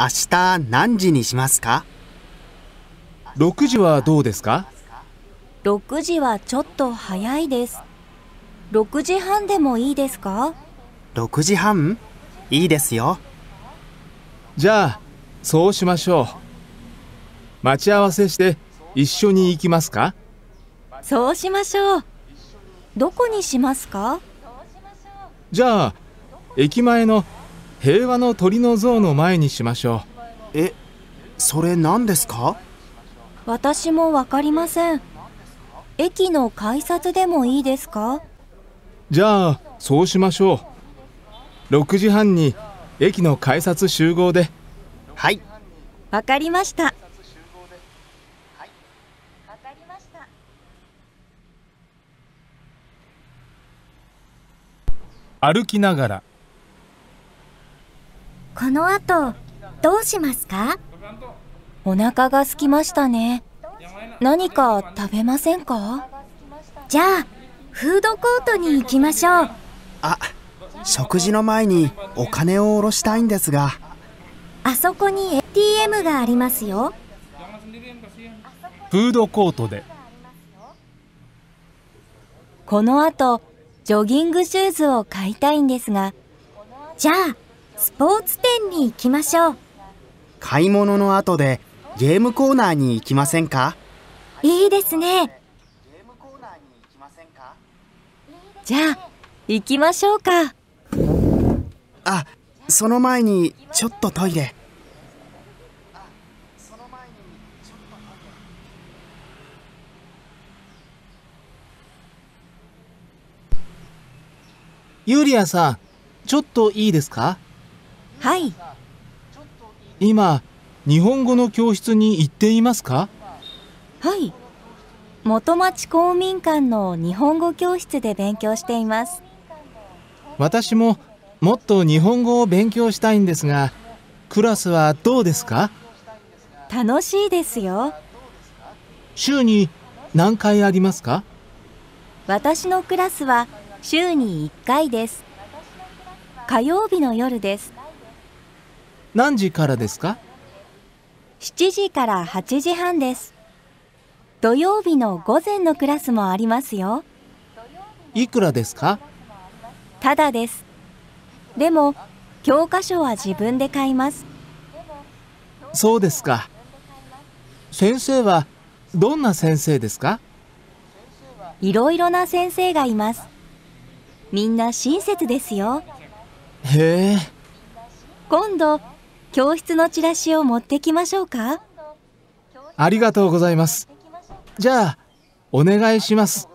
明日何時にしますか6時はどうですか6時はちょっと早いです6時半でもいいですか6時半いいですよじゃあそうしましょう待ち合わせして一緒に行きますかそうしましょうどこにしますかじゃあ駅前の平和の鳥の像の前にしましょうえそれ何ですか私も分かりません駅の改札でもいいですかじゃあそうしましょう6時半に駅の改札集合ではいかりましたわかりました歩きながらこの後、どうしますかお腹が空きましたね。何か食べませんかじゃあ、フードコートに行きましょう。あ、食事の前にお金を下ろしたいんですが。あそこに ATM がありますよ。フードコートで。この後、ジョギングシューズを買いたいんですが、じゃあ、スポーツ店に行きましょう買い物の後でゲームコーナーに行きませんかいいですねじゃあ行きましょうかあその前にちょっとトイレユリアさんちょっといいですかはい今日本語の教室に行っていますかはい元町公民館の日本語教室で勉強しています私ももっと日本語を勉強したいんですがクラスはどうですか楽しいですよ週に何回ありますか私のクラスは週に1回です火曜日の夜です何時からですか7時から8時半です土曜日の午前のクラスもありますよいくらですかただですでも教科書は自分で買いますそうですか先生はどんな先生ですかいろいろな先生がいますみんな親切ですよへえ今度教室のチラシを持ってきましょうかありがとうございますじゃあお願いします